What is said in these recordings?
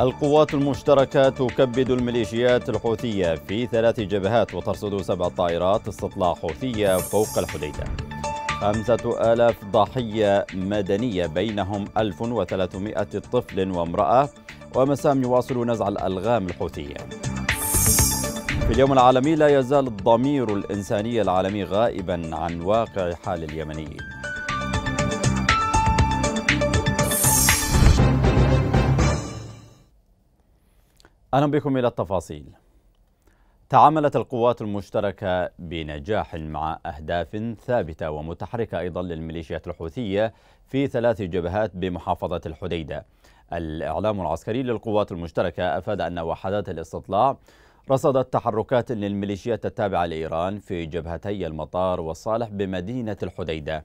القوات المشتركة تكبد الميليشيات الحوثية في ثلاث جبهات وترصد سبع طائرات استطلاع حوثية فوق الحديدة خمسة آلاف ضحية مدنية بينهم 1300 طفل وامرأة ومسام يواصل نزع الألغام الحوثية في اليوم العالمي لا يزال الضمير الإنساني العالمي غائبا عن واقع حال اليمنيين أهلا بكم إلى التفاصيل تعاملت القوات المشتركة بنجاح مع أهداف ثابتة ومتحركة أيضا للميليشيات الحوثية في ثلاث جبهات بمحافظة الحديدة الإعلام العسكري للقوات المشتركة أفاد أن وحدات الاستطلاع رصدت تحركات للميليشيات التابعة لإيران في جبهتي المطار والصالح بمدينة الحديدة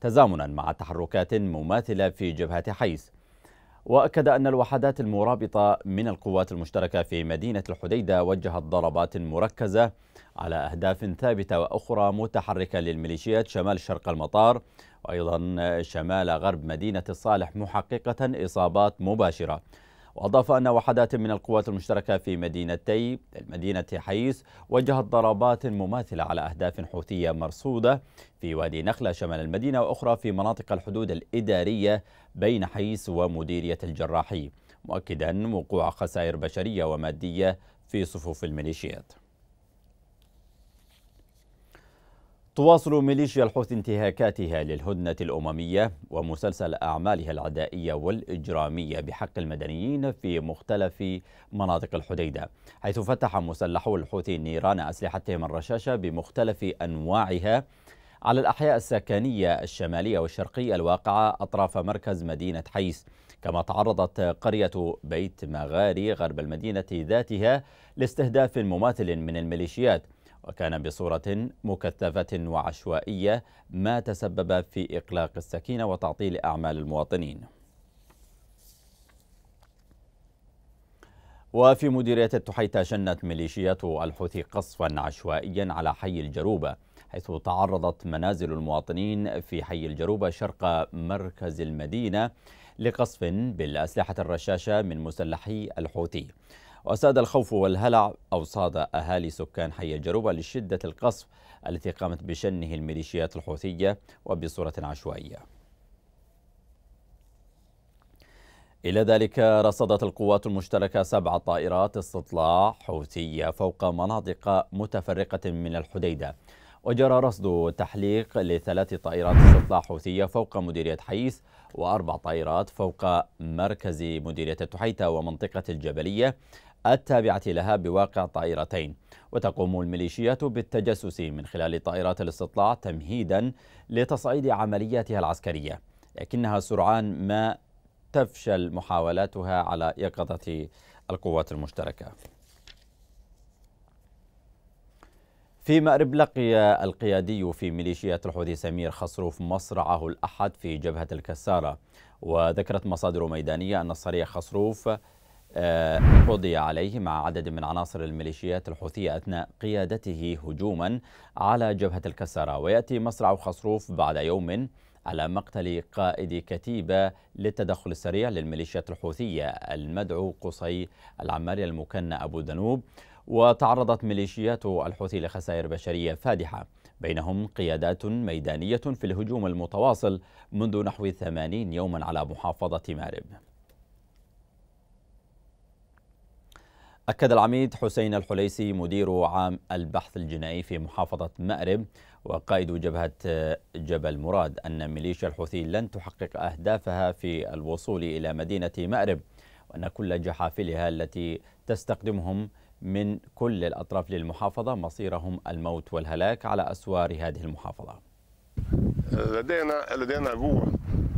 تزامنا مع تحركات مماثلة في جبهة حيث واكد ان الوحدات المرابطه من القوات المشتركه في مدينه الحديده وجهت ضربات مركزه على اهداف ثابته واخرى متحركه للميليشيات شمال شرق المطار وايضا شمال غرب مدينه الصالح محققه اصابات مباشره وأضاف أن وحدات من القوات المشتركة في مدينتي المدينة حيس وجهت ضربات مماثلة على أهداف حوثية مرصودة في وادي نخلة شمال المدينة وأخرى في مناطق الحدود الإدارية بين حيس ومديرية الجراحي مؤكدا وقوع خسائر بشرية ومادية في صفوف الميليشيات تواصل ميليشيا الحوثي انتهاكاتها للهدنة الأممية ومسلسل أعمالها العدائية والإجرامية بحق المدنيين في مختلف مناطق الحديدة حيث فتح مسلحو الحوثي نيران أسلحتهم الرشاشة بمختلف أنواعها على الأحياء السكنية الشمالية والشرقية الواقعة أطراف مركز مدينة حيس كما تعرضت قرية بيت مغاري غرب المدينة ذاتها لاستهداف مماثل من الميليشيات وكان بصورة مكثفة وعشوائية ما تسبب في إقلاق السكينة وتعطيل أعمال المواطنين وفي مديرية التحيتة شنت ميليشيات الحوثي قصفا عشوائيا على حي الجروبة حيث تعرضت منازل المواطنين في حي الجروبة شرق مركز المدينة لقصف بالأسلحة الرشاشة من مسلحي الحوثي وساد الخوف والهلع أوصاد أهالي سكان حي الجروبة لشدة القصف التي قامت بشنه الميليشيات الحوثية وبصورة عشوائية إلى ذلك رصدت القوات المشتركة سبع طائرات استطلاع حوثية فوق مناطق متفرقة من الحديدة وجرى رصد تحليق لثلاث طائرات استطلاع حوثية فوق مديرية حيس وأربع طائرات فوق مركز مديرية التحيتة ومنطقة الجبلية التابعة لها بواقع طائرتين وتقوم الميليشيات بالتجسس من خلال طائرات الاستطلاع تمهيدا لتصعيد عملياتها العسكرية لكنها سرعان ما تفشل محاولاتها على يقظة القوات المشتركة في مأرب لقي القيادي في ميليشيات الحوثي سمير خصروف مصرعه الأحد في جبهة الكسارة وذكرت مصادر ميدانية أن الصريح خصروف قضي آه، عليه مع عدد من عناصر الميليشيات الحوثية أثناء قيادته هجوما على جبهة الكسرة ويأتي مصرع خصروف بعد يوم على مقتل قائد كتيبة للتدخل السريع للميليشيات الحوثية المدعو قصي العماري المكنى أبو دنوب وتعرضت ميليشيات الحوثي لخسائر بشرية فادحة بينهم قيادات ميدانية في الهجوم المتواصل منذ نحو 80 يوما على محافظة مارب أكد العميد حسين الحليسي مدير عام البحث الجنائي في محافظة مأرب وقائد جبهة جبل مراد أن ميليشيا الحوثي لن تحقق أهدافها في الوصول إلى مدينة مأرب وأن كل جحافلها التي تستخدمهم من كل الأطراف للمحافظة مصيرهم الموت والهلاك على أسوار هذه المحافظة لدينا لدينا قوه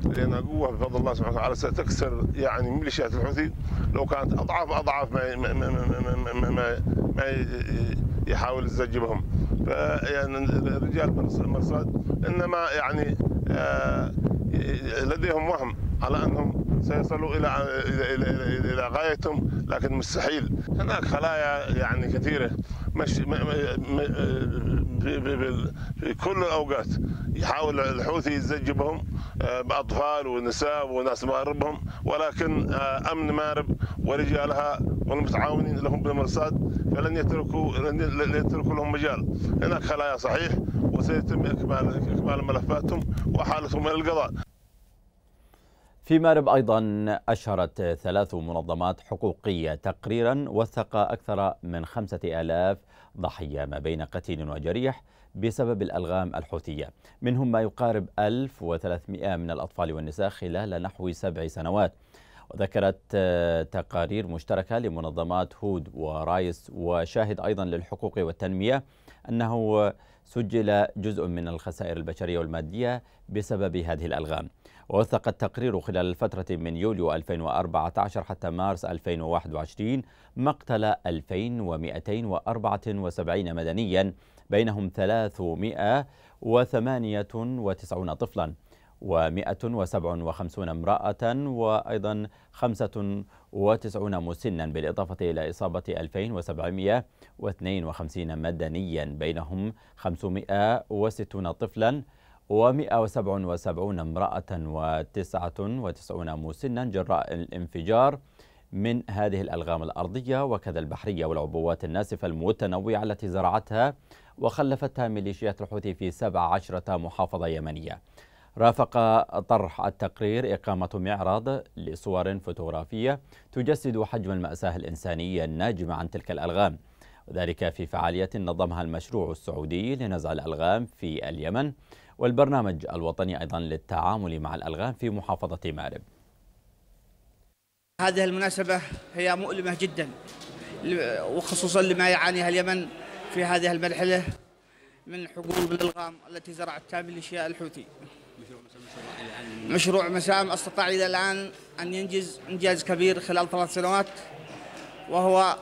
لدينا قوه بفضل الله سبحانه وتعالى ستكسر يعني ميليشيات الحوثي لو كانت اضعف اضعف ما ما ما ما, ما, ما, ما يحاول الزج بهم فيعني رجال مرصاد انما يعني آه، لديهم وهم على انهم سيصلوا الى الى الى, إلى غايتهم لكن مستحيل هناك خلايا يعني كثيره مش م... م... في... ب... في كل الاوقات يحاول الحوثي يزجبهم آه، باطفال ونساء وناس مهربهم ولكن آه، امن مارب ورجالها والمتعاونين لهم بالمرصاد فلن يتركوا لن يتركوا لهم مجال هناك خلايا صحيح وسيتم اكمال اكمال ملفاتهم واحالتهم الى القضاء في مأرب أيضا أشهرت ثلاث منظمات حقوقية تقريرا وثق أكثر من خمسة آلاف ضحية ما بين قتيل وجريح بسبب الألغام الحوثية منهم ما يقارب 1300 من الأطفال والنساء خلال نحو سبع سنوات وذكرت آه، تقارير مشتركة لمنظمات هود ورايس وشاهد أيضا للحقوق والتنمية أنه آه، سجل جزء من الخسائر البشرية والمادية بسبب هذه الألغام ووثق التقرير خلال الفترة من يوليو 2014 حتى مارس 2021 مقتل 2274 مدنيا بينهم 398 طفلا و157 امرأة وأيضا 95 مسنا بالإضافة إلى إصابة 2752 مدنيا بينهم 560 طفلا و177 امرأة و99 مسنا جراء الانفجار من هذه الألغام الأرضية وكذا البحرية والعبوات الناسفة المتنوعة التي زرعتها وخلفتها ميليشيات الحوثي في 17 محافظة يمنية رافق طرح التقرير إقامة معرض لصور فوتوغرافية تجسد حجم المأساة الإنسانية الناجمة عن تلك الألغام وذلك في فعالية نظمها المشروع السعودي لنزع الألغام في اليمن والبرنامج الوطني أيضا للتعامل مع الألغام في محافظة مأرب هذه المناسبة هي مؤلمة جدا وخصوصا لما يعانيها اليمن في هذه المرحلة من حقول بالألغام التي زرعتها ميليشيا الحوثي مشروع مسام استطاع إلى الآن أن ينجز إنجاز كبير خلال ثلاث سنوات وهو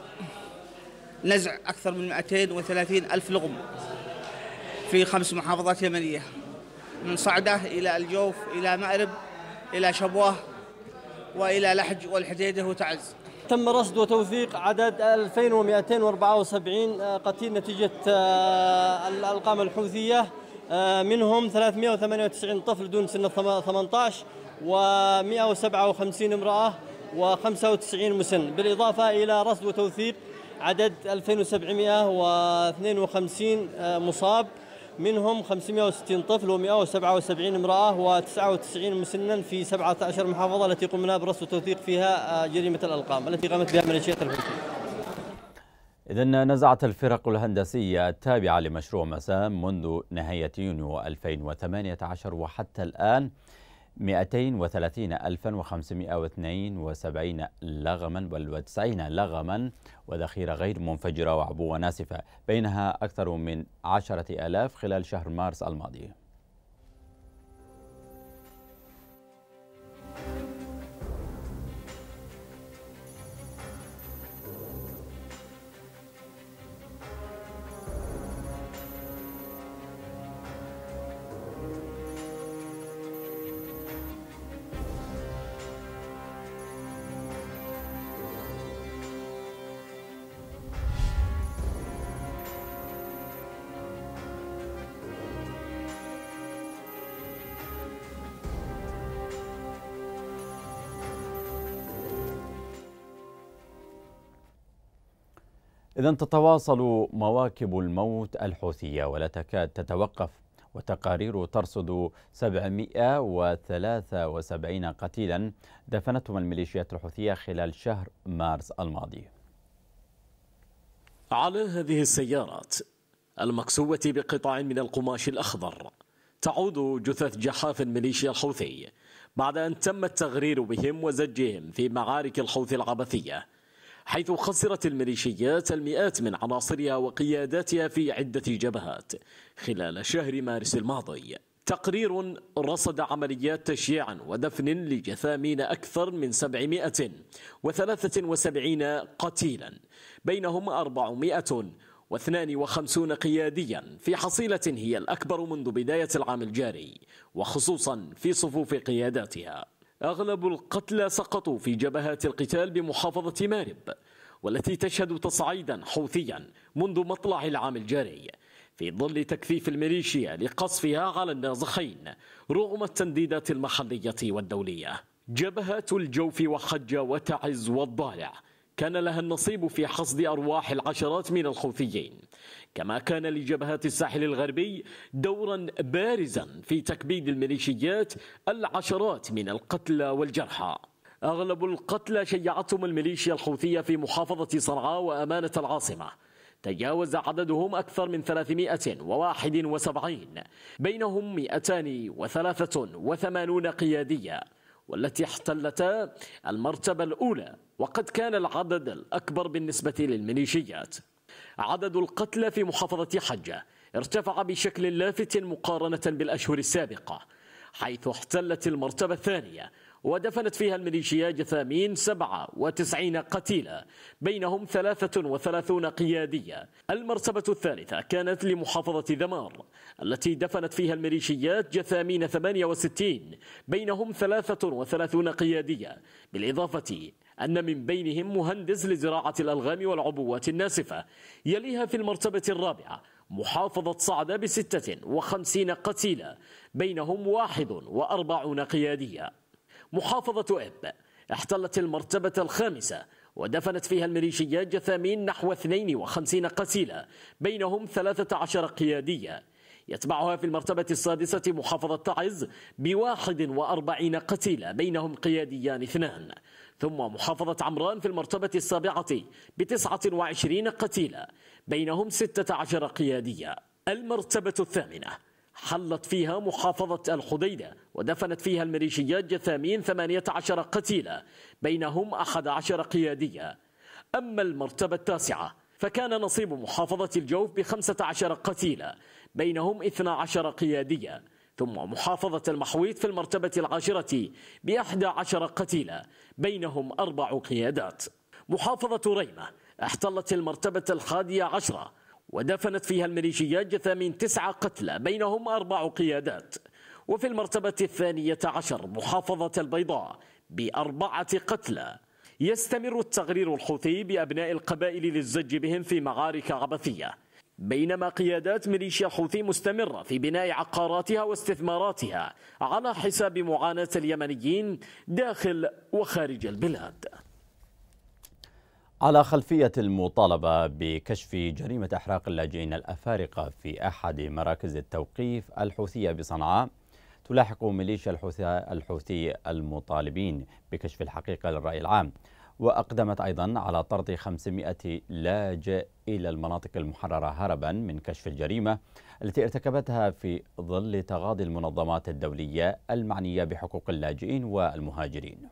نزع أكثر من 230 ألف لغم في خمس محافظات يمنية من صعده إلى الجوف إلى مأرب إلى شبوه وإلى لحج والحديدة وتعز تم رصد وتوثيق عدد 2274 آه، قتيل نتيجة آه، الألقام الحوثية آه، منهم 398 طفل دون سن 18 و157 امرأة و95 مسن بالإضافة إلى رصد وتوثيق عدد 2752 مصاب منهم 560 طفل و177 امرأة و99 مسنا في 17 محافظة التي قمنا برصد وتوثيق فيها آه، جريمة الألقام التي قامت بها ميليشيات الحوثي إذا نزعت الفرق الهندسية التابعة لمشروع مسام منذ نهاية يونيو 2018 وحتى الآن 230572 لغما و90 لغما وذخيرة غير منفجرة وعبوة ناسفة بينها أكثر من 10000 خلال شهر مارس الماضي إذا تتواصل مواكب الموت الحوثية ولا تكاد تتوقف وتقارير ترصد 773 قتيلا دفنتهم الميليشيات الحوثية خلال شهر مارس الماضي على هذه السيارات المكسوة بقطع من القماش الأخضر تعود جثث جحاف الميليشيا الحوثي بعد أن تم التغرير بهم وزجهم في معارك الحوثي العبثية حيث خسرت الميليشيات المئات من عناصرها وقياداتها في عدة جبهات خلال شهر مارس الماضي تقرير رصد عمليات تشييع ودفن لجثامين أكثر من 773 قتيلا بينهم 452 قياديا في حصيلة هي الأكبر منذ بداية العام الجاري وخصوصا في صفوف قياداتها أغلب القتلى سقطوا في جبهات القتال بمحافظة مارب والتي تشهد تصعيدا حوثيا منذ مطلع العام الجاري في ظل تكثيف الميليشيا لقصفها على النازحين رغم التنديدات المحلية والدولية جبهات الجوف وحجة وتعز والضالع كان لها النصيب في حصد أرواح العشرات من الحوثيين كما كان لجبهات الساحل الغربي دورا بارزا في تكبيد الميليشيات العشرات من القتلى والجرحى أغلب القتلى شيعتهم الميليشيا الحوثية في محافظة صنعاء وأمانة العاصمة تجاوز عددهم أكثر من 371 بينهم 283 قيادية والتي احتلتا المرتبة الأولى وقد كان العدد الأكبر بالنسبة للميليشيات عدد القتلى في محافظة حجة ارتفع بشكل لافت مقارنة بالأشهر السابقة حيث احتلت المرتبة الثانية ودفنت فيها الميليشيا جثامين 97 قتيلا بينهم 33 قيادية المرتبة الثالثة كانت لمحافظة ذمار التي دفنت فيها الميليشيات جثامين 68 بينهم 33 قيادية بالإضافة أن من بينهم مهندس لزراعة الألغام والعبوات الناسفة يليها في المرتبة الرابعة محافظة صعدة بستة وخمسين قتيلة بينهم واحد وأربعون قيادية محافظة إب احتلت المرتبة الخامسة ودفنت فيها الميليشيات جثامين نحو 52 قتيلة بينهم 13 قيادية يتبعها في المرتبة السادسة محافظة تعز بواحد وأربعين قتيلا بينهم قياديان اثنان ثم محافظة عمران في المرتبة السابعة بتسعة وعشرين قتيلا بينهم ستة عشر قيادية المرتبة الثامنة حلت فيها محافظة الحديدة ودفنت فيها الميليشيات جثامين 18 قتيلا بينهم 11 قيادية أما المرتبة التاسعة فكان نصيب محافظة الجوف بخمسة عشر قتيلا بينهم 12 قيادية ثم محافظة المحويط في المرتبة العاشرة بأحدى عشر قتيلة بينهم أربع قيادات محافظة ريمة احتلت المرتبة الحادية عشرة ودفنت فيها الميليشيات جثامين تسعة قتلى بينهم أربع قيادات وفي المرتبة الثانية عشر محافظة البيضاء بأربعة قتلى يستمر التغرير الحوثي بأبناء القبائل للزج بهم في معارك عبثية بينما قيادات ميليشيا الحوثي مستمرة في بناء عقاراتها واستثماراتها على حساب معاناة اليمنيين داخل وخارج البلاد على خلفية المطالبة بكشف جريمة إحراق اللاجئين الأفارقة في أحد مراكز التوقيف الحوثية بصنعاء تلاحق ميليشيا الحوثي المطالبين بكشف الحقيقة للرأي العام وأقدمت أيضا على طرد 500 لاجئ إلى المناطق المحررة هربا من كشف الجريمة التي ارتكبتها في ظل تغاضي المنظمات الدولية المعنية بحقوق اللاجئين والمهاجرين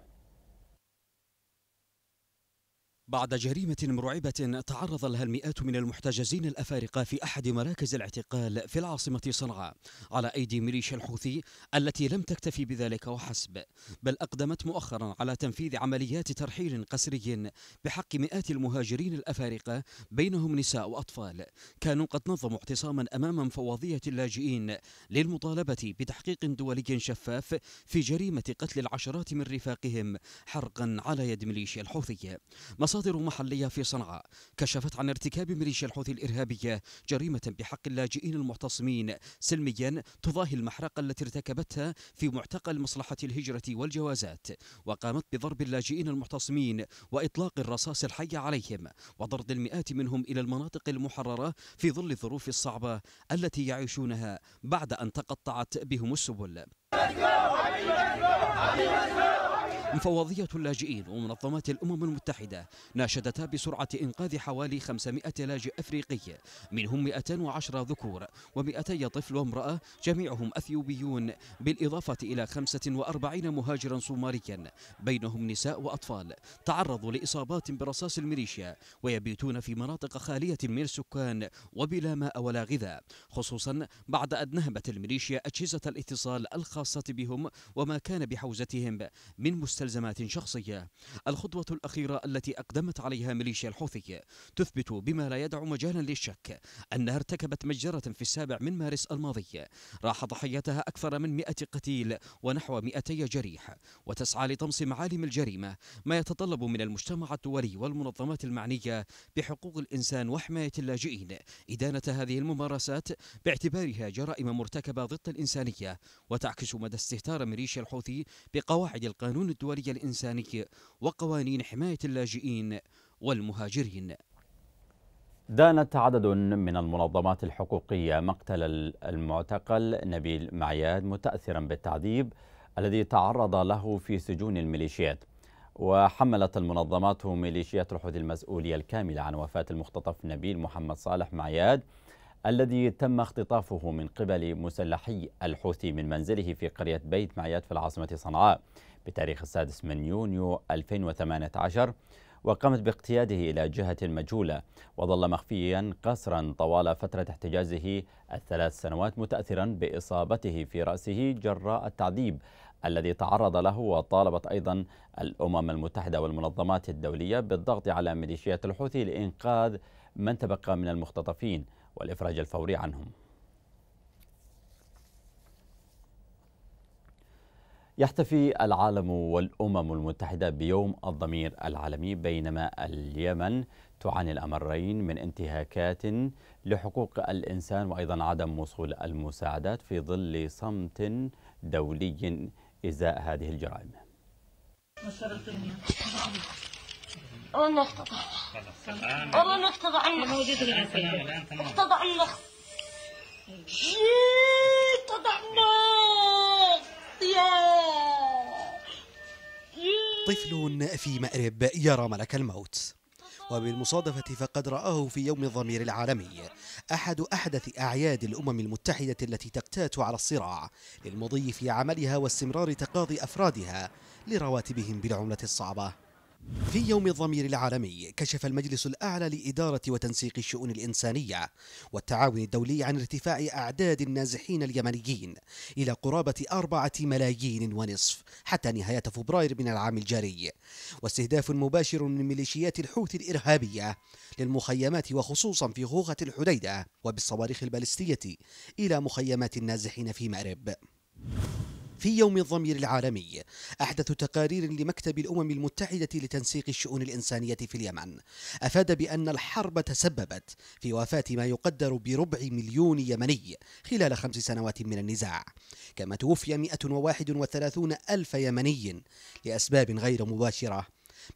بعد جريمة مرعبة تعرض لها المئات من المحتجزين الأفارقة في أحد مراكز الاعتقال في العاصمة صنعاء على أيدي ميليشيا الحوثي التي لم تكتفي بذلك وحسب بل أقدمت مؤخرا على تنفيذ عمليات ترحيل قسري بحق مئات المهاجرين الأفارقة بينهم نساء وأطفال كانوا قد نظموا اعتصاما أمام فواضية اللاجئين للمطالبة بتحقيق دولي شفاف في جريمة قتل العشرات من رفاقهم حرقا على يد ميليشيا الحوثية مصادر محلية في صنعاء كشفت عن ارتكاب ميليشيا الحوثي الإرهابية جريمة بحق اللاجئين المعتصمين سلميا تضاهي المحرقة التي ارتكبتها في معتقل مصلحة الهجرة والجوازات وقامت بضرب اللاجئين المعتصمين وإطلاق الرصاص الحي عليهم وطرد المئات منهم إلى المناطق المحررة في ظل الظروف الصعبة التي يعيشونها بعد أن تقطعت بهم السبل مفوضية اللاجئين ومنظمات الأمم المتحدة ناشدتا بسرعة إنقاذ حوالي 500 لاجئ أفريقي منهم 210 ذكور و200 طفل وامرأة جميعهم أثيوبيون بالإضافة إلى 45 مهاجرا صوماليا بينهم نساء وأطفال تعرضوا لإصابات برصاص الميليشيا ويبيتون في مناطق خالية من السكان وبلا ماء ولا غذاء خصوصا بعد أن نهبت الميليشيا أجهزة الاتصال الخاصة بهم وما كان بحوزتهم من مستشفى مستلزمات شخصية الخطوة الأخيرة التي أقدمت عليها ميليشيا الحوثي تثبت بما لا يدع مجالا للشك أنها ارتكبت مجزرة في السابع من مارس الماضي راح ضحيتها أكثر من 100 قتيل ونحو 200 جريح وتسعى لطمس معالم الجريمة ما يتطلب من المجتمع الدولي والمنظمات المعنية بحقوق الإنسان وحماية اللاجئين إدانة هذه الممارسات باعتبارها جرائم مرتكبة ضد الإنسانية وتعكس مدى استهتار ميليشيا الحوثي بقواعد القانون الدولي الدولي الإنساني وقوانين حماية اللاجئين والمهاجرين دانت عدد من المنظمات الحقوقية مقتل المعتقل نبيل معياد متأثرا بالتعذيب الذي تعرض له في سجون الميليشيات وحملت المنظمات ميليشيات الحوثي المسؤولية الكاملة عن وفاة المختطف نبيل محمد صالح معياد الذي تم اختطافه من قبل مسلحي الحوثي من منزله في قرية بيت معياد في العاصمة صنعاء بتاريخ السادس من يونيو 2018 وقامت باقتياده إلى جهة مجهولة وظل مخفيا قسرا طوال فترة احتجازه الثلاث سنوات متأثرا بإصابته في رأسه جراء التعذيب الذي تعرض له وطالبت أيضا الأمم المتحدة والمنظمات الدولية بالضغط على ميليشيات الحوثي لإنقاذ من تبقى من المختطفين والإفراج الفوري عنهم يحتفي العالم والأمم المتحدة بيوم الضمير العالمي بينما اليمن تعاني الأمرين من انتهاكات لحقوق الإنسان وأيضا عدم وصول المساعدات في ظل صمت دولي إزاء هذه الجرائم الله طفل في مأرب يرى ملك الموت وبالمصادفة فقد رآه في يوم الضمير العالمي أحد أحدث أعياد الأمم المتحدة التي تقتات على الصراع للمضي في عملها واستمرار تقاضي أفرادها لرواتبهم بالعملة الصعبة في يوم الضمير العالمي كشف المجلس الأعلى لإدارة وتنسيق الشؤون الإنسانية والتعاون الدولي عن ارتفاع أعداد النازحين اليمنيين إلى قرابة أربعة ملايين ونصف حتى نهاية فبراير من العام الجاري واستهداف مباشر من ميليشيات الحوثي الإرهابية للمخيمات وخصوصا في غوغه الحديدة وبالصواريخ البالستية إلى مخيمات النازحين في مأرب في يوم الضمير العالمي أحدث تقارير لمكتب الأمم المتحدة لتنسيق الشؤون الإنسانية في اليمن أفاد بأن الحرب تسببت في وفاة ما يقدر بربع مليون يمني خلال خمس سنوات من النزاع كما توفي 131 ألف يمني لأسباب غير مباشرة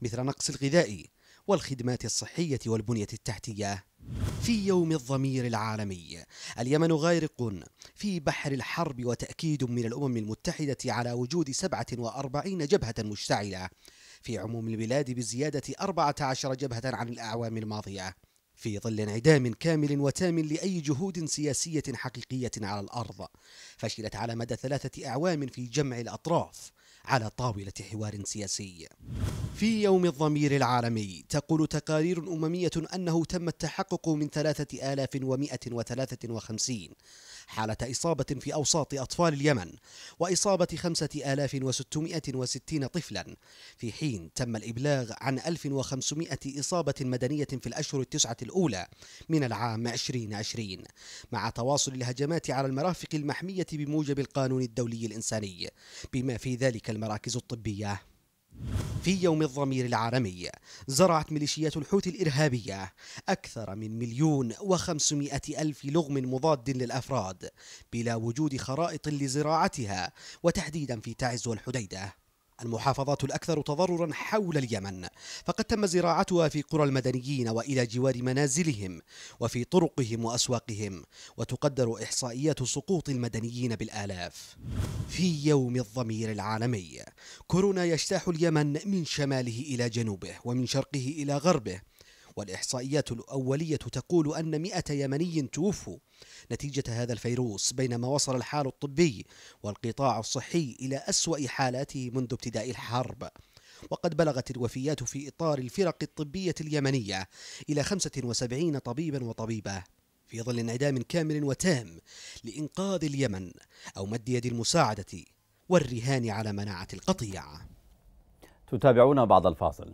مثل نقص الغذاء والخدمات الصحية والبنية التحتية في يوم الضمير العالمي اليمن غارق في بحر الحرب وتأكيد من الأمم المتحدة على وجود 47 جبهة مشتعلة في عموم البلاد بزيادة 14 جبهة عن الأعوام الماضية في ظل انعدام كامل وتام لأي جهود سياسية حقيقية على الأرض فشلت على مدى ثلاثة أعوام في جمع الأطراف على طاولة حوار سياسي في يوم الضمير العالمي تقول تقارير أممية أنه تم التحقق من 3153 حالة إصابة في أوساط أطفال اليمن وإصابة 5660 طفلا في حين تم الإبلاغ عن 1500 إصابة مدنية في الأشهر التسعة الأولى من العام 2020 مع تواصل الهجمات على المرافق المحمية بموجب القانون الدولي الإنساني بما في ذلك المراكز الطبية في يوم الضمير العالمي زرعت ميليشيات الحوثي الإرهابية أكثر من مليون وخمسمائة ألف لغم مضاد للأفراد بلا وجود خرائط لزراعتها وتحديدا في تعز والحديدة المحافظات الأكثر تضررا حول اليمن فقد تم زراعتها في قرى المدنيين وإلى جوار منازلهم وفي طرقهم وأسواقهم وتقدر إحصائيات سقوط المدنيين بالآلاف في يوم الضمير العالمي كورونا يجتاح اليمن من شماله إلى جنوبه ومن شرقه إلى غربه والإحصائيات الأولية تقول أن 100 يمني توفوا نتيجة هذا الفيروس بينما وصل الحال الطبي والقطاع الصحي إلى أسوأ حالاته منذ ابتداء الحرب وقد بلغت الوفيات في إطار الفرق الطبية اليمنية إلى 75 طبيبا وطبيبة في ظل انعدام كامل وتام لإنقاذ اليمن أو مد يد المساعدة والرهان على مناعة القطيع تتابعون بعد الفاصل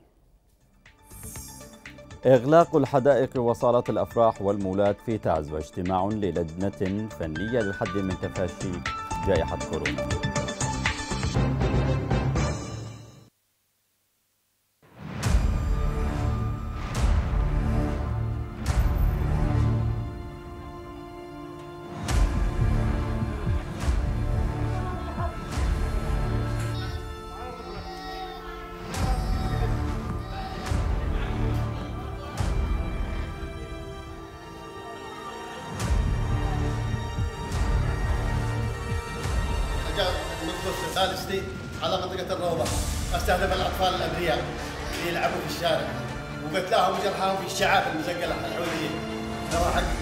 إغلاق الحدائق وصالات الأفراح والمولات في تعز واجتماع للجنة فنية للحد من تفاشي جائحة كورونا الفوضى استهدف الاطفال الابرياء اللي يلعبوا في الشارع وقتلاهم وجرحاهم في الشعاب المشقله الحوليه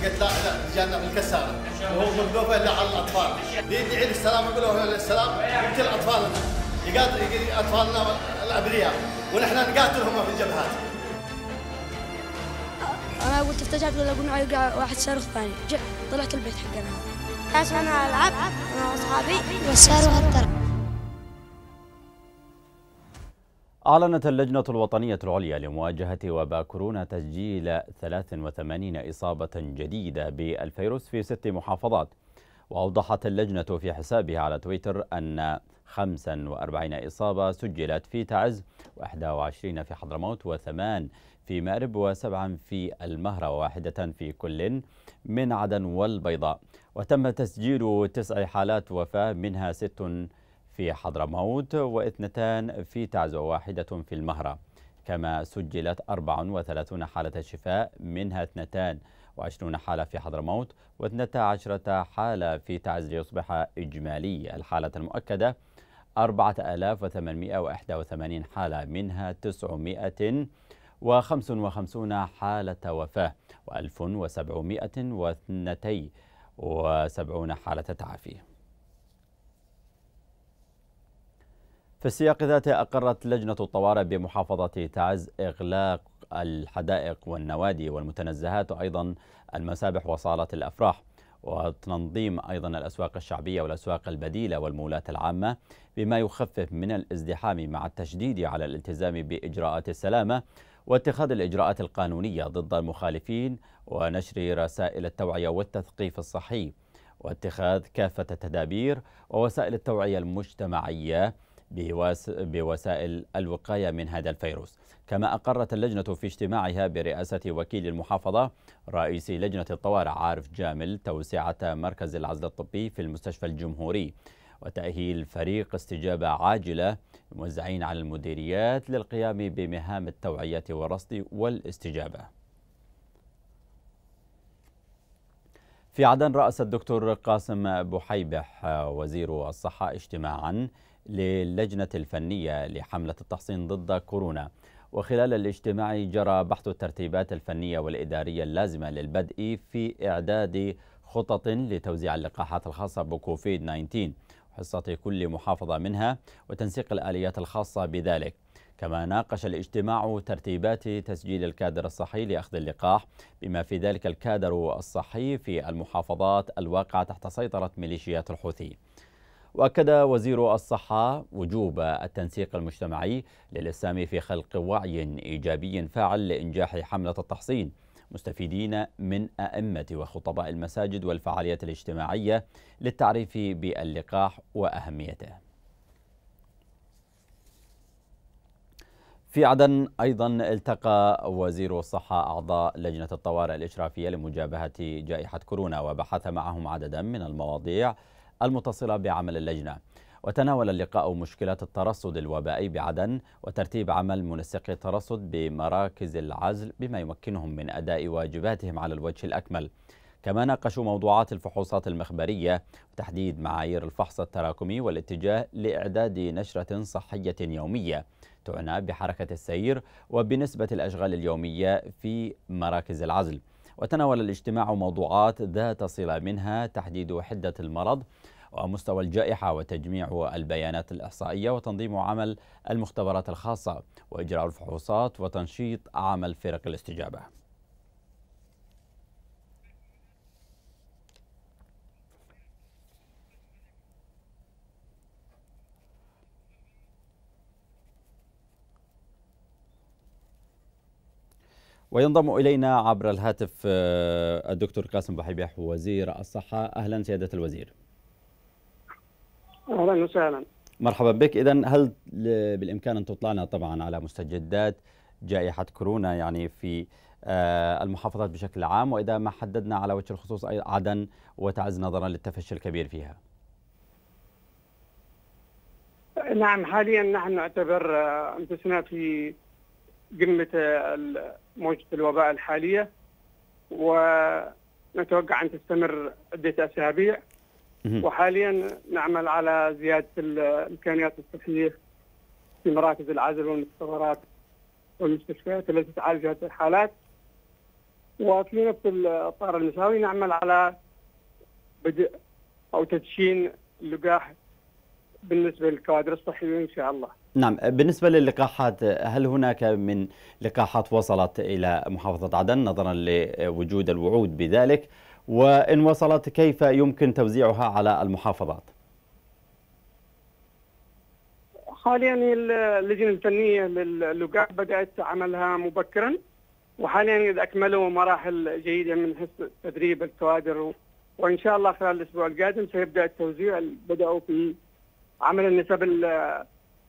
قتلا رجالنا في الكساره وهو مقذوفه الا على الاطفال يدعي للسلام يقول له السلام يقتل اطفالنا يقاتل اطفالنا الابرياء ونحن نقاتلهم في الجبهات انا قلت افتجعت ولا قلنا يقع واحد صاروخ ثاني طلعت البيت حقنا انا العب انا واصحابي والصاروخ الطرق أعلنت اللجنة الوطنية العليا لمواجهة وباء كورونا تسجيل 83 إصابة جديدة بالفيروس في ست محافظات وأوضحت اللجنة في حسابها على تويتر أن 45 إصابة سجلت في تعز و21 في حضرموت و8 في مأرب و و7 في المهرة وواحدة في كل من عدن والبيضاء وتم تسجيل تسع حالات وفاة منها ست في حضرموت واثنتان في تعز وواحدة في المهرة كما سجلت 34 حالة شفاء منها اثنتان وعشرون حالة في حضرموت واثنتا عشرة حالة في تعز ليصبح إجمالي الحالة المؤكدة 4881 حالة منها 955 حالة وفاة و1772 حالة تعافي في السياق ذاته أقرت لجنة الطوارئ بمحافظة تعز إغلاق الحدائق والنوادي والمتنزهات وأيضا المسابح وصالات الأفراح وتنظيم أيضا الأسواق الشعبية والأسواق البديلة والمولات العامة بما يخفف من الازدحام مع التشديد على الالتزام بإجراءات السلامة واتخاذ الإجراءات القانونية ضد المخالفين ونشر رسائل التوعية والتثقيف الصحي واتخاذ كافة التدابير ووسائل التوعية المجتمعية بوسائل الوقاية من هذا الفيروس كما أقرت اللجنة في اجتماعها برئاسة وكيل المحافظة رئيس لجنة الطوارئ عارف جامل توسعة مركز العزل الطبي في المستشفى الجمهوري وتأهيل فريق استجابة عاجلة موزعين على المديريات للقيام بمهام التوعية والرصد والاستجابة في عدن رأس الدكتور قاسم بحيبح وزير الصحة اجتماعا للجنة الفنية لحملة التحصين ضد كورونا وخلال الاجتماع جرى بحث الترتيبات الفنية والإدارية اللازمة للبدء في إعداد خطط لتوزيع اللقاحات الخاصة بكوفيد 19 حصة كل محافظة منها وتنسيق الآليات الخاصة بذلك كما ناقش الاجتماع ترتيبات تسجيل الكادر الصحي لأخذ اللقاح بما في ذلك الكادر الصحي في المحافظات الواقعة تحت سيطرة ميليشيات الحوثي واكد وزير الصحه وجوب التنسيق المجتمعي للاسهام في خلق وعي ايجابي فاعل لانجاح حمله التحصين مستفيدين من ائمه وخطباء المساجد والفعاليات الاجتماعيه للتعريف باللقاح واهميته في عدن أيضا التقى وزير الصحة أعضاء لجنة الطوارئ الإشرافية لمجابهة جائحة كورونا وبحث معهم عددا من المواضيع المتصلة بعمل اللجنة وتناول اللقاء مشكلات الترصد الوبائي بعدن وترتيب عمل منسقي الترصد بمراكز العزل بما يمكنهم من أداء واجباتهم على الوجه الأكمل كما ناقشوا موضوعات الفحوصات المخبرية وتحديد معايير الفحص التراكمي والاتجاه لإعداد نشرة صحية يومية تعنى بحركة السير وبنسبة الأشغال اليومية في مراكز العزل وتناول الاجتماع موضوعات ذات صلة منها تحديد حدة المرض ومستوى الجائحة وتجميع البيانات الإحصائية وتنظيم عمل المختبرات الخاصة وإجراء الفحوصات وتنشيط عمل فرق الاستجابة وينضم إلينا عبر الهاتف آه، الدكتور قاسم بحبيح وزير الصحة أهلا سيادة الوزير أهلا وسهلا مرحبا بك إذا هل بالإمكان أن تطلعنا طبعا على مستجدات جائحة كورونا يعني في آه، المحافظات بشكل عام وإذا ما حددنا على وجه الخصوص أي عدن وتعز نظرا للتفشي الكبير فيها نعم حاليا نحن نعتبر آه، انفسنا في قمه موجه الوباء الحاليه ونتوقع ان تستمر عده اسابيع وحاليا نعمل على زياده الامكانيات الصحيه في مراكز العزل والمستشفيات والمستشفيات التي تعالج هذه الحالات وفي نفس الطار المساوي نعمل على بدء او تدشين لقاح بالنسبه للكوادر الصحيه ان شاء الله. نعم بالنسبه للقاحات هل هناك من لقاحات وصلت الى محافظه عدن نظرا لوجود الوعود بذلك وان وصلت كيف يمكن توزيعها على المحافظات؟ حاليا اللجنه الفنيه للقاح بدات عملها مبكرا وحاليا اكملوا مراحل جيده من حيث تدريب الكوادر وان شاء الله خلال الاسبوع القادم سيبدا التوزيع بداوا في عمل النسب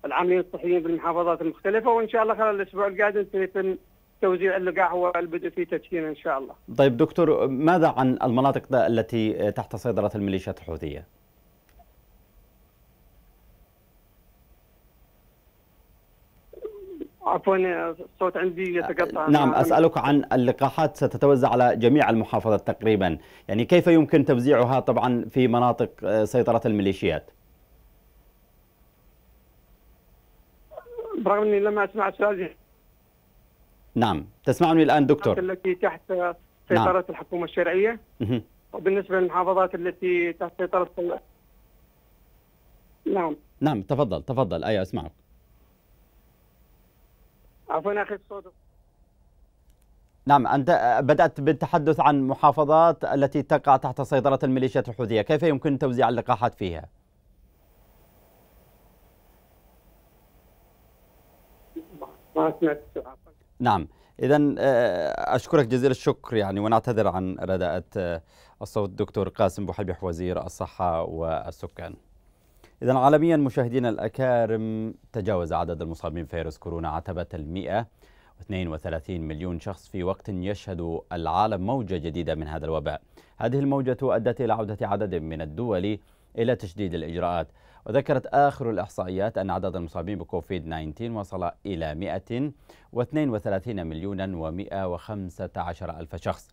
العاملين الصحيين بالمحافظات المختلفه وان شاء الله خلال الاسبوع القادم سيتم توزيع اللقاح والبدء في تدشينه ان شاء الله. طيب دكتور ماذا عن المناطق التي تحت سيطره الميليشيات الحوثيه؟ عفوا الصوت عندي آه، يتقطع نعم،, نعم اسالك عن اللقاحات ستتوزع على جميع المحافظات تقريبا يعني كيف يمكن توزيعها طبعا في مناطق سيطره آه، الميليشيات برغم اني لما اسمع هذه نعم تسمعني الان دكتور التي تحت نعم. سيطره نعم. الحكومه الشرعيه وبالنسبه للمحافظات التي تحت سيطره ال... نعم نعم تفضل تفضل ايوه اسمعك عفوا اخي الصوت نعم أنت بدأت بالتحدث عن محافظات التي تقع تحت سيطرة الميليشيات الحوثية كيف يمكن توزيع اللقاحات فيها؟ ما سمعت السؤال نعم إذا آه، أشكرك جزيل الشكر يعني ونعتذر عن رداءة آه، الصوت الدكتور قاسم بوحبيح وزير الصحة والسكان إذا عالميا مشاهدينا الأكارم تجاوز عدد المصابين فيروس كورونا عتبة المئة 32 مليون شخص في وقت يشهد العالم موجة جديدة من هذا الوباء هذه الموجة أدت إلى عودة عدد من الدول إلى تشديد الإجراءات وذكرت آخر الإحصائيات أن عدد المصابين بكوفيد 19 وصل إلى 132 مليونا و115 ألف شخص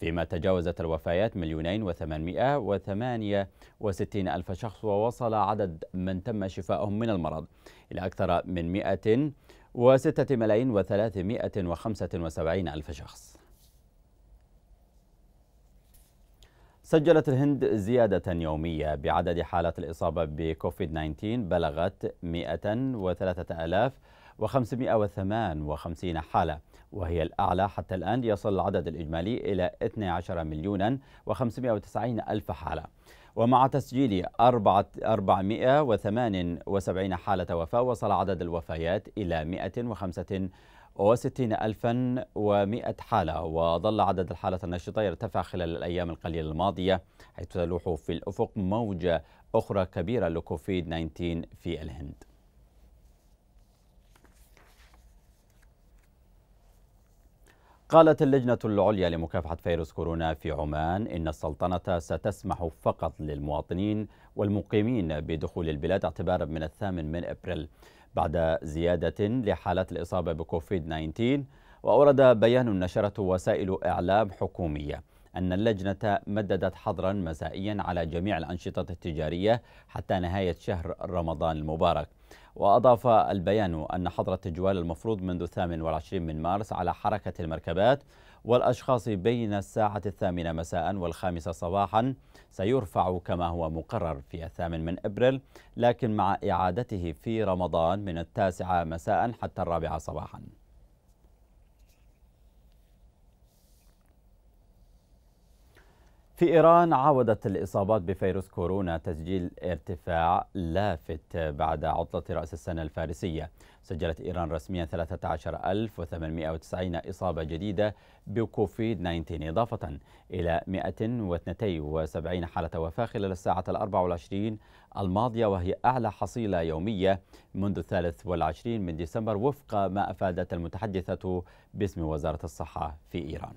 فيما تجاوزت الوفيات مليونين وثمانمائة وثمانية وستين ألف شخص ووصل عدد من تم شفائهم من المرض إلى أكثر من مائة وستة ملايين وثلاثمائة وخمسة وسبعين ألف شخص سجلت الهند زيادة يومية بعدد حالات الإصابة بكوفيد 19 بلغت 103558 حالة وهي الأعلى حتى الآن يصل العدد الإجمالي إلى 12 مليونا و590 ألف حالة ومع تسجيل 478 حالة وفاة وصل عدد الوفيات إلى 105 وستين ألفا ومائة حالة وظل عدد الحالات النشطة يرتفع خلال الأيام القليلة الماضية حيث تلوح في الأفق موجة أخرى كبيرة لكوفيد 19 في الهند قالت اللجنة العليا لمكافحة فيروس كورونا في عمان إن السلطنة ستسمح فقط للمواطنين والمقيمين بدخول البلاد اعتبارا من الثامن من أبريل بعد زيادة لحالات الإصابة بكوفيد 19 وأورد بيان نشرته وسائل إعلام حكومية أن اللجنة مددت حظرا مسائيا على جميع الأنشطة التجارية حتى نهاية شهر رمضان المبارك وأضاف البيان أن حظر التجوال المفروض منذ 28 من مارس على حركة المركبات والأشخاص بين الساعة الثامنة مساء والخامسة صباحا سيرفع كما هو مقرر في الثامن من أبريل لكن مع إعادته في رمضان من التاسعة مساء حتى الرابعة صباحاً في إيران عاودت الإصابات بفيروس كورونا تسجيل ارتفاع لافت بعد عطلة رأس السنة الفارسية سجلت إيران رسميا 13890 إصابة جديدة بكوفيد 19 إضافة إلى 172 حالة وفاة خلال الساعة الأربع والعشرين الماضية وهي أعلى حصيلة يومية منذ الثالث والعشرين من ديسمبر وفق ما أفادت المتحدثة باسم وزارة الصحة في إيران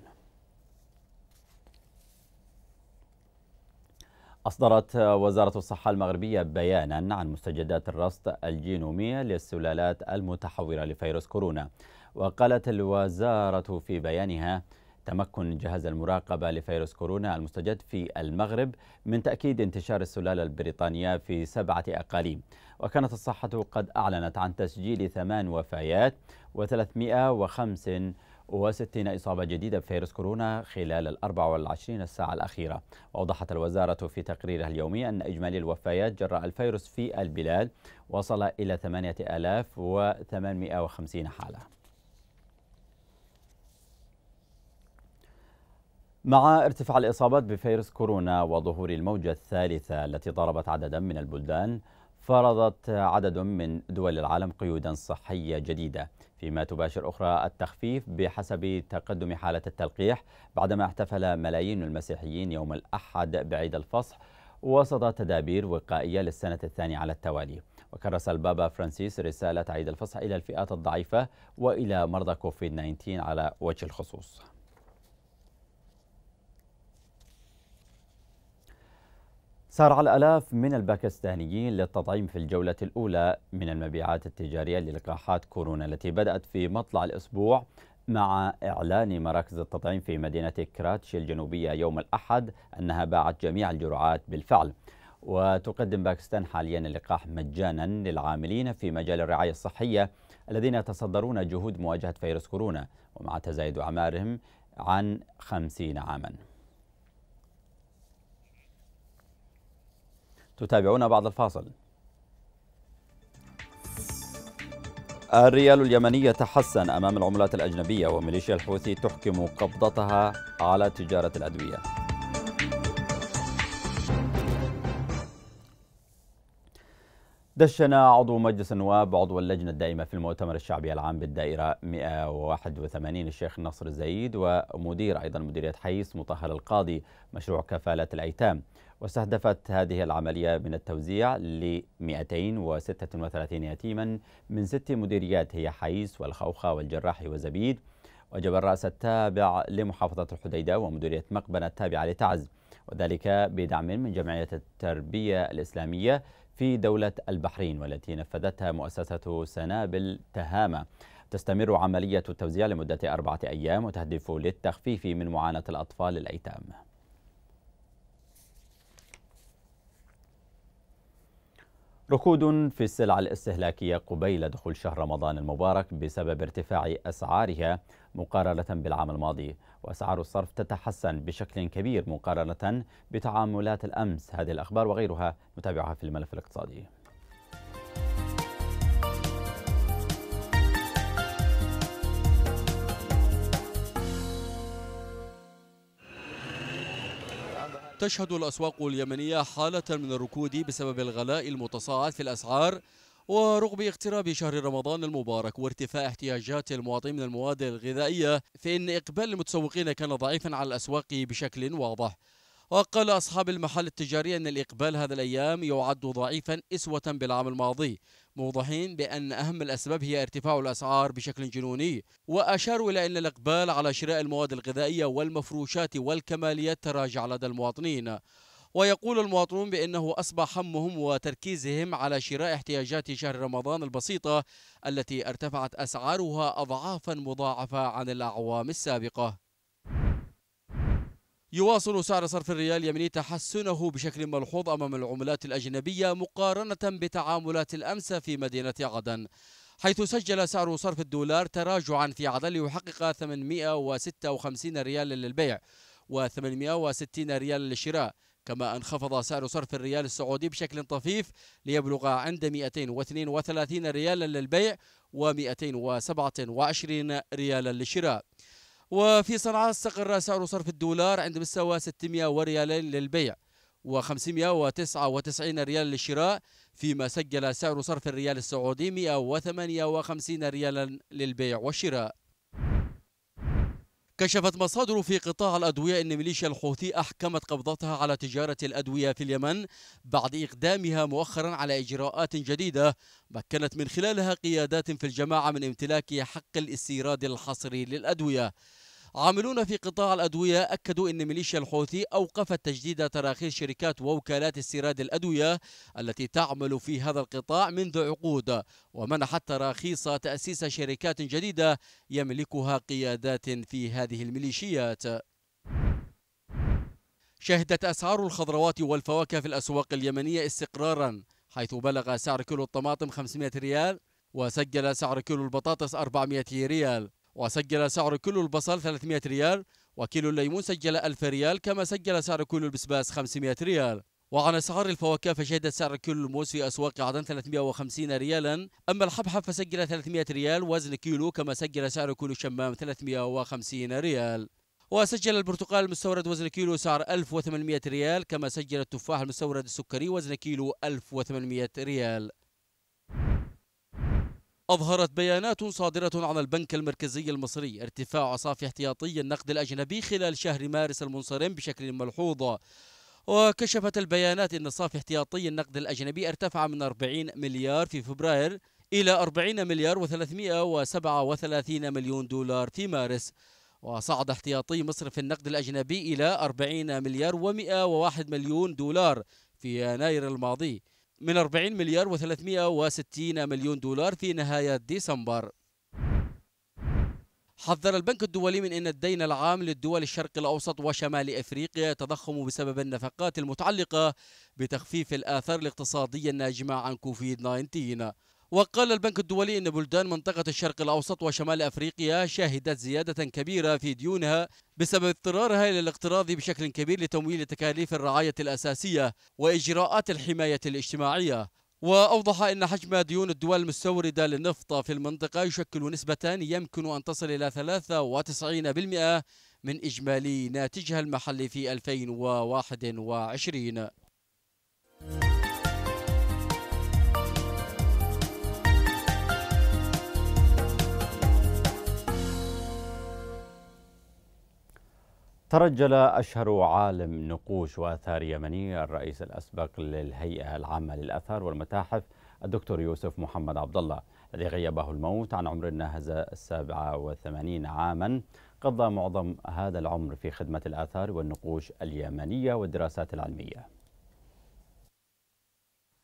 أصدرت وزارة الصحة المغربية بيانا عن مستجدات الرصد الجينومية للسلالات المتحورة لفيروس كورونا وقالت الوزارة في بيانها تمكن جهاز المراقبة لفيروس كورونا المستجد في المغرب من تأكيد انتشار السلالة البريطانية في سبعة أقاليم وكانت الصحة قد أعلنت عن تسجيل ثمان وفيات و305 وستين إصابة جديدة بفيروس كورونا خلال الأربع والعشرين الساعة الأخيرة وأوضحت الوزارة في تقريرها اليومي أن إجمالي الوفيات جراء الفيروس في البلاد وصل إلى 8850 حالة مع ارتفاع الإصابات بفيروس كورونا وظهور الموجة الثالثة التي ضربت عددا من البلدان فرضت عدد من دول العالم قيودا صحية جديدة فيما تباشر أخرى التخفيف بحسب تقدم حالة التلقيح بعدما احتفل ملايين المسيحيين يوم الأحد بعيد الفصح وسط تدابير وقائية للسنة الثانية على التوالي وكرس البابا فرانسيس رسالة عيد الفصح إلى الفئات الضعيفة وإلى مرضى كوفيد 19 على وجه الخصوص سارع الألاف من الباكستانيين للتطعيم في الجولة الأولى من المبيعات التجارية للقاحات كورونا التي بدأت في مطلع الأسبوع مع إعلان مراكز التطعيم في مدينة كراتش الجنوبية يوم الأحد أنها باعت جميع الجرعات بالفعل وتقدم باكستان حاليا اللقاح مجانا للعاملين في مجال الرعاية الصحية الذين يتصدرون جهود مواجهة فيروس كورونا ومع تزايد أعمارهم عن خمسين عاماً تتابعونا بعد الفاصل الريال اليمني تحسن أمام العملات الأجنبية وميليشيا الحوثي تحكم قبضتها على تجارة الأدوية دشن عضو مجلس النواب عضو اللجنة الدائمة في المؤتمر الشعبي العام بالدائرة 181 الشيخ نصر الزيد ومدير أيضا مديرية حيس مطهر القاضي مشروع كفالة الأيتام واستهدفت هذه العملية من التوزيع ل 236 يتيما من ست مديريات هي حيس والخوخة والجراح وزبيد وجبل الرأس التابع لمحافظة الحديدة ومديرية مقبنة التابعة لتعز وذلك بدعم من جمعية التربية الإسلامية في دولة البحرين والتي نفذتها مؤسسة سنابل تهامة تستمر عملية التوزيع لمدة أربعة أيام وتهدف للتخفيف من معاناة الأطفال الأيتام ركود في السلع الاستهلاكية قبيل دخول شهر رمضان المبارك بسبب ارتفاع أسعارها مقارنة بالعام الماضي وأسعار الصرف تتحسن بشكل كبير مقارنة بتعاملات الأمس هذه الأخبار وغيرها نتابعها في الملف الاقتصادي تشهد الأسواق اليمنية حالة من الركود بسبب الغلاء المتصاعد في الأسعار ورغم اقتراب شهر رمضان المبارك وارتفاع احتياجات المواطنين من المواد الغذائية فإن إقبال المتسوقين كان ضعيفا على الأسواق بشكل واضح وقال أصحاب المحل التجاري أن الإقبال هذا الأيام يعد ضعيفا إسوة بالعام الماضي موضحين بأن أهم الأسباب هي ارتفاع الأسعار بشكل جنوني وأشاروا إلى أن الإقبال على شراء المواد الغذائية والمفروشات والكماليات تراجع لدى المواطنين ويقول المواطنون بأنه أصبح همهم وتركيزهم على شراء احتياجات شهر رمضان البسيطة التي ارتفعت أسعارها أضعافا مضاعفة عن الأعوام السابقة يواصل سعر صرف الريال اليمني تحسنه بشكل ملحوظ أمام العملات الأجنبية مقارنة بتعاملات الأمس في مدينة عدن حيث سجل سعر صرف الدولار تراجعا في عدن ليحقق 856 ريالا للبيع و860 ريالا للشراء كما انخفض سعر صرف الريال السعودي بشكل طفيف ليبلغ عند 232 ريالا للبيع و227 ريالا للشراء وفي صنعاء استقر سعر صرف الدولار عند مستوى 600 ريالين للبيع و599 ريال للشراء فيما سجل سعر صرف الريال السعودي 158 ريالا للبيع والشراء كشفت مصادر في قطاع الأدوية أن ميليشيا الحوثي أحكمت قبضتها على تجارة الأدوية في اليمن بعد إقدامها مؤخرا على إجراءات جديدة مكنت من خلالها قيادات في الجماعة من امتلاك حق الاستيراد الحصري للأدوية عاملون في قطاع الأدوية أكدوا أن ميليشيا الحوثي أوقفت تجديد تراخيص شركات ووكالات استيراد الأدوية التي تعمل في هذا القطاع منذ عقود ومنحت تراخيص تأسيس شركات جديدة يملكها قيادات في هذه الميليشيات شهدت أسعار الخضروات والفواكه في الأسواق اليمنية استقرارا حيث بلغ سعر كيلو الطماطم 500 ريال وسجل سعر كيلو البطاطس 400 ريال وسجل سعر كل البصل 300 ريال وكيلو الليمون سجل 1000 ريال كما سجل سعر كل البسباس 500 ريال وعن أسعار الفواكه فشهد سعر كيلو الموز في أسواق عدن 350 ريالا أما الحبحب فسجل 300 ريال وزن كيلو كما سجل سعر كل الشمام 350 ريال وسجل البرتقال المستورد وزن كيلو سعر 1800 ريال كما سجل التفاح المستورد السكري وزن كيلو 1800 ريال أظهرت بيانات صادرة عن البنك المركزي المصري ارتفاع صافي احتياطي النقد الأجنبي خلال شهر مارس المنصرم بشكل ملحوظ وكشفت البيانات أن صافي احتياطي النقد الأجنبي ارتفع من 40 مليار في فبراير إلى 40 مليار و337 مليون دولار في مارس وصعد احتياطي مصر في النقد الأجنبي إلى 40 مليار و101 مليون دولار في يناير الماضي من 40 مليار و360 مليون دولار في نهاية ديسمبر حذر البنك الدولي من أن الدين العام للدول الشرق الأوسط وشمال إفريقيا يتضخم بسبب النفقات المتعلقة بتخفيف الآثار الاقتصادية الناجمة عن كوفيد 19 وقال البنك الدولي أن بلدان منطقة الشرق الأوسط وشمال أفريقيا شهدت زيادة كبيرة في ديونها بسبب اضطرارها إلى الاقتراض بشكل كبير لتمويل تكاليف الرعاية الأساسية وإجراءات الحماية الاجتماعية وأوضح أن حجم ديون الدول المستوردة للنفط في المنطقة يشكل نسبة يمكن أن تصل إلى 93% من إجمالي ناتجها المحلي في 2021 ترجل أشهر عالم نقوش وآثار يمني الرئيس الأسبق للهيئة العامة للآثار والمتاحف الدكتور يوسف محمد عبد الله الذي غيبه الموت عن عمر ناهز السابعة وثمانين عاما قضى معظم هذا العمر في خدمة الآثار والنقوش اليمنية والدراسات العلمية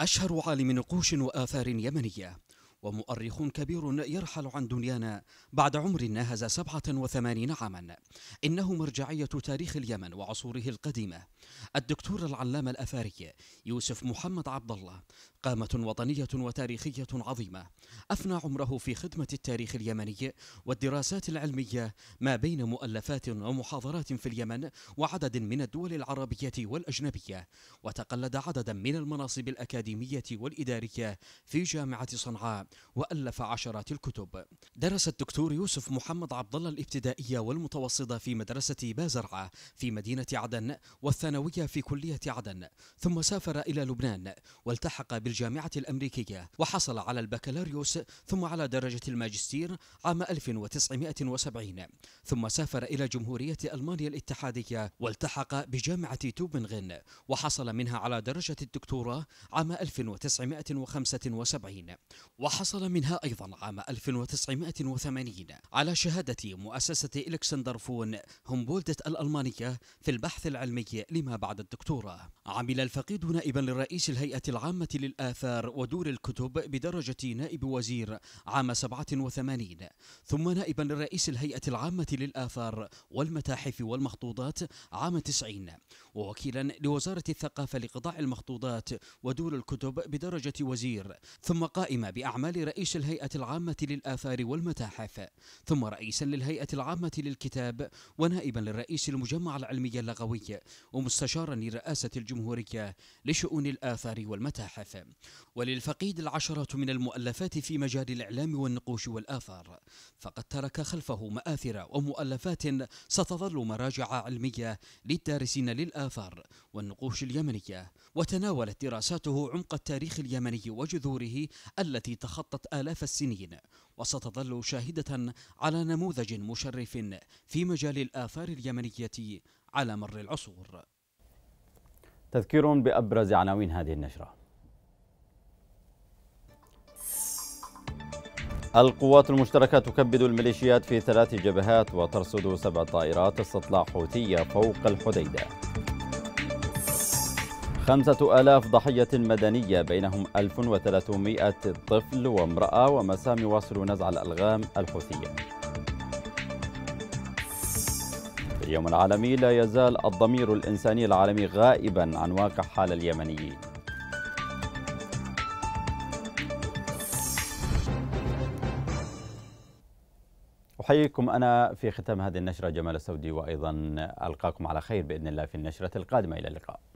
أشهر عالم نقوش وآثار يمنية ومؤرخ كبير يرحل عن دنيانا بعد عمر ناهز 87 عاما إنه مرجعية تاريخ اليمن وعصوره القديمة الدكتور العلامة الأثاري يوسف محمد عبد الله قامة وطنية وتاريخية عظيمة أفنى عمره في خدمة التاريخ اليمني والدراسات العلمية ما بين مؤلفات ومحاضرات في اليمن وعدد من الدول العربية والأجنبية وتقلد عددا من المناصب الأكاديمية والإدارية في جامعة صنعاء وألف عشرات الكتب درس الدكتور يوسف محمد عبد الله الابتدائية والمتوسطة في مدرسة بازرعة في مدينة عدن والثانوية في كلية عدن ثم سافر إلى لبنان والتحق بالجامعة الأمريكية وحصل على البكالوريوس ثم على درجة الماجستير عام 1970 ثم سافر إلى جمهورية ألمانيا الاتحادية والتحق بجامعة توبنغن وحصل منها على درجة الدكتوراه عام 1975 وحصل حصل منها أيضا عام 1980 على شهادة مؤسسة إلكسندر فون همبولدت الألمانية في البحث العلمي لما بعد الدكتوراه عمل الفقيد نائبا للرئيس الهيئة العامة للآثار ودور الكتب بدرجة نائب وزير عام 87 ثم نائبا للرئيس الهيئة العامة للآثار والمتاحف والمخطوطات عام 90 ووكيلا لوزارة الثقافة لقطاع المخطوطات ودور الكتب بدرجة وزير ثم قائمة بأعمال شمال رئيس الهيئة العامة للآثار والمتاحف ثم رئيسا للهيئة العامة للكتاب ونائبا للرئيس المجمع العلمي اللغوي ومستشارا لرئاسة الجمهورية لشؤون الآثار والمتاحف وللفقيد العشرة من المؤلفات في مجال الإعلام والنقوش والآثار فقد ترك خلفه مآثر ومؤلفات ستظل مراجع علمية للدارسين للآثار والنقوش اليمنية وتناولت دراساته عمق التاريخ اليمني وجذوره التي تخ تخطت آلاف السنين وستظل شاهدة على نموذج مشرف في مجال الآثار اليمنية على مر العصور تذكير بأبرز عناوين هذه النشرة القوات المشتركة تكبد الميليشيات في ثلاث جبهات وترصد سبع طائرات استطلاع حوثية فوق الحديدة خمسة آلاف ضحية مدنية بينهم 1300 طفل وامرأة ومسام يواصل نزع الألغام الحوثية في اليوم العالمي لا يزال الضمير الإنساني العالمي غائبا عن واقع حال اليمنيين أحييكم أنا في ختام هذه النشرة جمال السودي وأيضا ألقاكم على خير بإذن الله في النشرة القادمة إلى اللقاء